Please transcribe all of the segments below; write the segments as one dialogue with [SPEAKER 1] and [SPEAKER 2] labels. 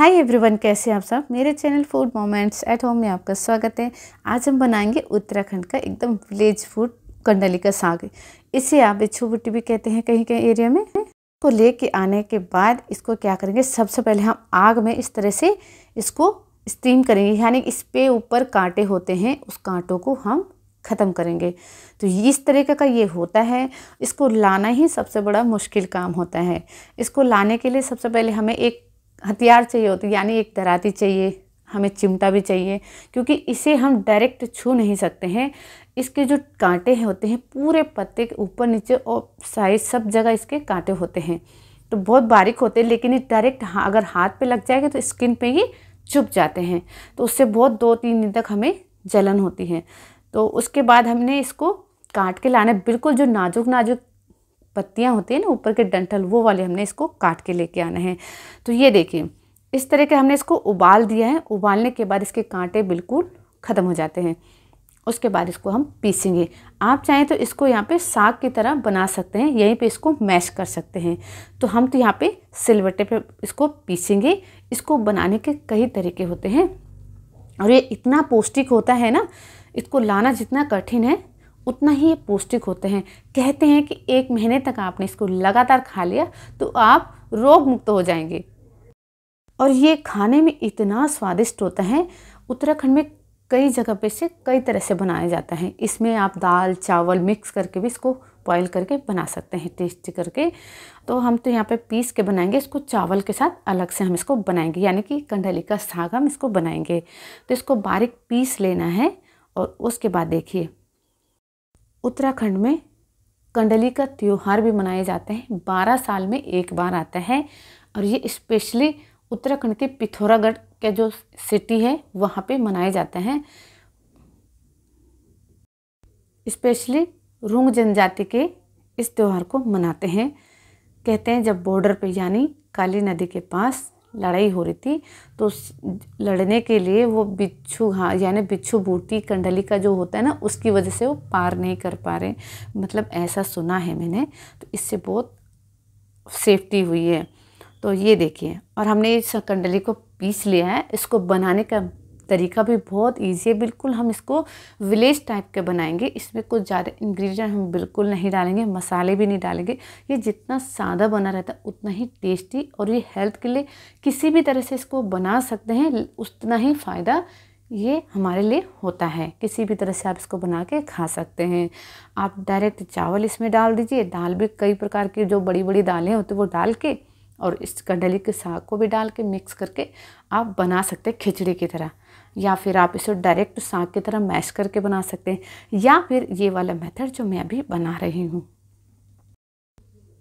[SPEAKER 1] hi everyone कैसे हैं आप सब मेरे channel food moments at home में आपका स्वागत है आज हम बनाएंगे उत्तराखंड का एकदम विलेज फूड कंडली का साग इसे आप बिच्छू बुट्टी भी कहते हैं कहीं कहीं एरिया में इसको लेके आने के बाद इसको क्या करेंगे सबसे पहले हम आग में इस तरह से इसको स्टीम करेंगे यानी इस पे ऊपर कांटे होते हैं उस कांटों को हम ख़त्म करेंगे तो इस तरीके का ये होता है इसको लाना ही सबसे बड़ा मुश्किल काम होता है इसको लाने के लिए सबसे पहले हमें एक हथियार चाहिए होते यानी एक दराती चाहिए हमें चिमटा भी चाहिए क्योंकि इसे हम डायरेक्ट छू नहीं सकते हैं इसके जो कांटे होते हैं पूरे पत्ते के ऊपर नीचे और साइड सब जगह इसके कांटे होते हैं तो बहुत बारीक होते हैं लेकिन ये डायरेक्ट हाँ अगर हाथ पे लग जाएगा तो स्किन पे ही चुप जाते हैं तो उससे बहुत दो तीन दिन तक हमें जलन होती है तो उसके बाद हमने इसको काट के लाना बिल्कुल जो नाजुक नाजुक पत्तियाँ होती हैं ना ऊपर के डंठल वो वाले हमने इसको काट के लेके आना है तो ये देखिए इस तरह के हमने इसको उबाल दिया है उबालने के बाद इसके कांटे बिल्कुल ख़त्म हो जाते हैं उसके बाद इसको हम पीसेंगे आप चाहें तो इसको यहाँ पे साग की तरह बना सकते हैं यहीं पे इसको मैश कर सकते हैं तो हम तो यहाँ पे सिलवटे पे इसको पीसेंगे इसको बनाने के कई तरीके होते हैं और ये इतना पौष्टिक होता है ना इसको लाना जितना कठिन है उतना ही ये पौष्टिक होते हैं कहते हैं कि एक महीने तक आपने इसको लगातार खा लिया तो आप रोग मुक्त हो जाएंगे और ये खाने में इतना स्वादिष्ट होता है उत्तराखंड में कई जगह पे से कई तरह से बनाया जाता है इसमें आप दाल चावल मिक्स करके भी इसको बॉयल करके बना सकते हैं टेस्टी करके तो हम तो यहाँ पे पीस के बनाएंगे इसको चावल के साथ अलग से हम इसको बनाएंगे यानी कि कंडली का साग हम इसको बनाएंगे तो इसको बारीक पीस लेना है और उसके बाद देखिए उत्तराखंड में कंडली का त्यौहार भी मनाए जाते हैं बारह साल में एक बार आता है और ये स्पेशली उत्तराखंड के पिथौरागढ़ के जो सिटी है वहाँ पे मनाए जाते हैं स्पेशली रूंग जनजाति के इस त्यौहार को मनाते हैं कहते हैं जब बॉर्डर पे यानी काली नदी के पास लड़ाई हो रही थी तो लड़ने के लिए वो बिच्छू हाँ यानी बिच्छू बूटी कंडली का जो होता है ना उसकी वजह से वो पार नहीं कर पा रहे मतलब ऐसा सुना है मैंने तो इससे बहुत सेफ्टी हुई है तो ये देखिए और हमने इस कंडली को पीस लिया है इसको बनाने का तरीका भी बहुत ईजी है बिल्कुल हम इसको विलेज टाइप के बनाएंगे इसमें कुछ ज़्यादा इंग्रेडिएंट हम बिल्कुल नहीं डालेंगे मसाले भी नहीं डालेंगे ये जितना सादा बना रहता है उतना ही टेस्टी और ये हेल्थ के लिए किसी भी तरह से इसको बना सकते हैं उतना ही फ़ायदा ये हमारे लिए होता है किसी भी तरह से आप इसको बना के खा सकते हैं आप डायरेक्ट चावल इसमें डाल दीजिए दाल भी कई प्रकार की जो बड़ी बड़ी दालें होती वो डाल के और इस कंडली के साग को भी डाल के मिक्स करके आप बना सकते हैं खिचड़ी की तरह या फिर आप इसे डायरेक्ट साग की तरह मैश करके बना सकते हैं या फिर ये वाला मेथड जो मैं अभी बना रही हूँ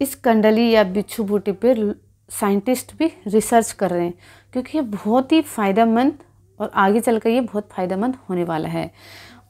[SPEAKER 1] इस कंडली या बिच्छू बूटी पर साइंटिस्ट भी रिसर्च कर रहे हैं क्योंकि ये बहुत ही फ़ायदेमंद और आगे चलकर ये बहुत फ़ायदेमंद होने वाला है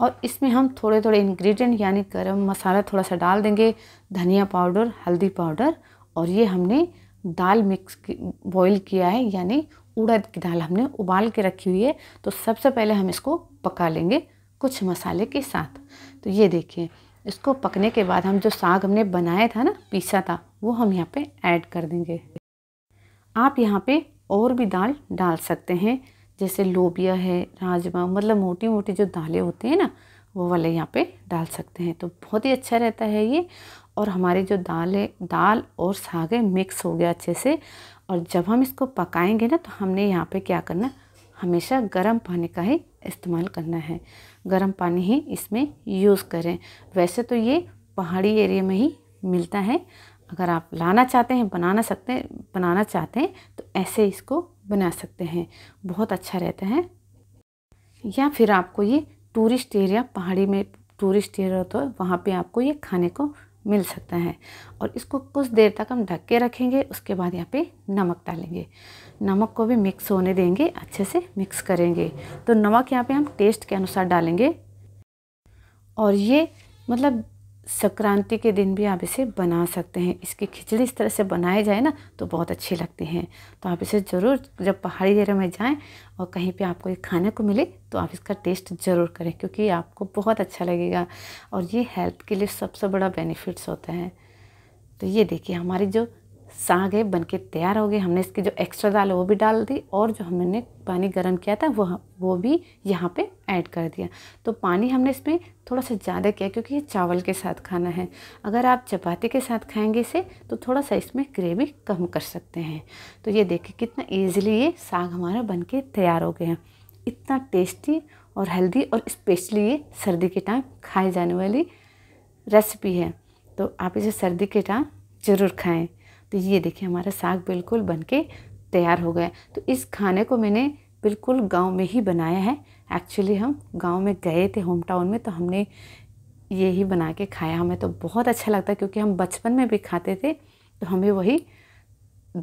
[SPEAKER 1] और इसमें हम थोड़े थोड़े इंग्रेडिएंट यानी गरम मसाला थोड़ा सा डाल देंगे धनिया पाउडर हल्दी पाउडर और ये हमने दाल मिक्स बॉईल किया है यानी उड़द की दाल हमने उबाल के रखी हुई है तो सबसे पहले हम इसको पका लेंगे कुछ मसाले के साथ तो ये देखिए इसको पकने के बाद हम जो साग हमने बनाया था ना पीसा था वो हम यहाँ पे ऐड कर देंगे आप यहाँ पे और भी दाल डाल सकते हैं जैसे लोबिया है राजमा मतलब मोटी मोटी जो दालें होती हैं ना वो वाले यहाँ पे डाल सकते हैं तो बहुत ही अच्छा रहता है ये और हमारी जो दाल है दाल और साग है मिक्स हो गया अच्छे से और जब हम इसको पकाएंगे ना तो हमने यहाँ पे क्या करना हमेशा गर्म पानी का ही इस्तेमाल करना है गर्म पानी ही इसमें यूज़ करें वैसे तो ये पहाड़ी एरिया में ही मिलता है अगर आप लाना चाहते हैं बनाना सकते हैं बनाना चाहते हैं तो ऐसे इसको बना सकते हैं बहुत अच्छा रहता है या फिर आपको ये टूरिस्ट एरिया पहाड़ी में टूरिस्ट एरिया तो वहाँ पे आपको ये खाने को मिल सकता है और इसको कुछ देर तक हम ढक के रखेंगे उसके बाद यहाँ पे नमक डालेंगे नमक को भी मिक्स होने देंगे अच्छे से मिक्स करेंगे तो नमक यहाँ पे हम टेस्ट के अनुसार डालेंगे और ये मतलब संक्रांति के दिन भी आप इसे बना सकते हैं इसकी खिचड़ी इस तरह से बनाई जाए ना तो बहुत अच्छी लगती हैं तो आप इसे ज़रूर जब पहाड़ी एरिया में जाएं और कहीं पे आपको ये खाने को मिले तो आप इसका टेस्ट ज़रूर करें क्योंकि आपको बहुत अच्छा लगेगा और ये हेल्थ के लिए सबसे बड़ा बेनिफिट्स होता है तो ये देखिए हमारी जो साग है बनके तैयार हो गए हमने इसकी जो एक्स्ट्रा दाल है वो भी डाल दी और जो हमने पानी गर्म किया था वह वो, वो भी यहाँ पे ऐड कर दिया तो पानी हमने इसमें थोड़ा सा ज़्यादा किया क्योंकि ये चावल के साथ खाना है अगर आप चपाती के साथ खाएंगे इसे तो थोड़ा सा इसमें ग्रेवी कम कर सकते हैं तो ये देखिए कितना ईजिली ये साग हमारा बन के तैयार हो गया इतना टेस्टी और हेल्दी और इस्पेशली ये सर्दी के टाइम खाई जाने वाली रेसिपी है तो आप इसे सर्दी के टाइम ज़रूर खाएँ तो ये देखिए हमारा साग बिल्कुल बन के तैयार हो गया तो इस खाने को मैंने बिल्कुल गांव में ही बनाया है एक्चुअली हम गांव में गए थे होम टाउन में तो हमने ये ही बना के खाया हमें तो बहुत अच्छा लगता क्योंकि हम बचपन में भी खाते थे तो हमें वही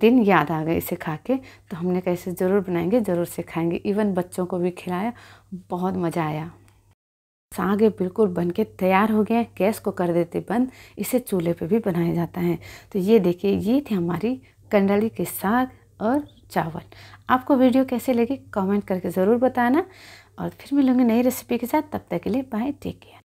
[SPEAKER 1] दिन याद आ गए इसे खा के तो हमने कैसे ज़रूर बनाएंगे ज़रूर से खाएंगे इवन बच्चों को भी खिलाया बहुत मज़ा आया सागे बिल्कुल बन के तैयार हो गए गैस को कर देते बंद इसे चूल्हे पे भी बनाया जाता है तो ये देखिए ये थी हमारी कंडली के साग और चावल आपको वीडियो कैसे लगी कमेंट करके ज़रूर बताना और फिर मिलूँगी नई रेसिपी के साथ तब तक के लिए बाय टेक केयर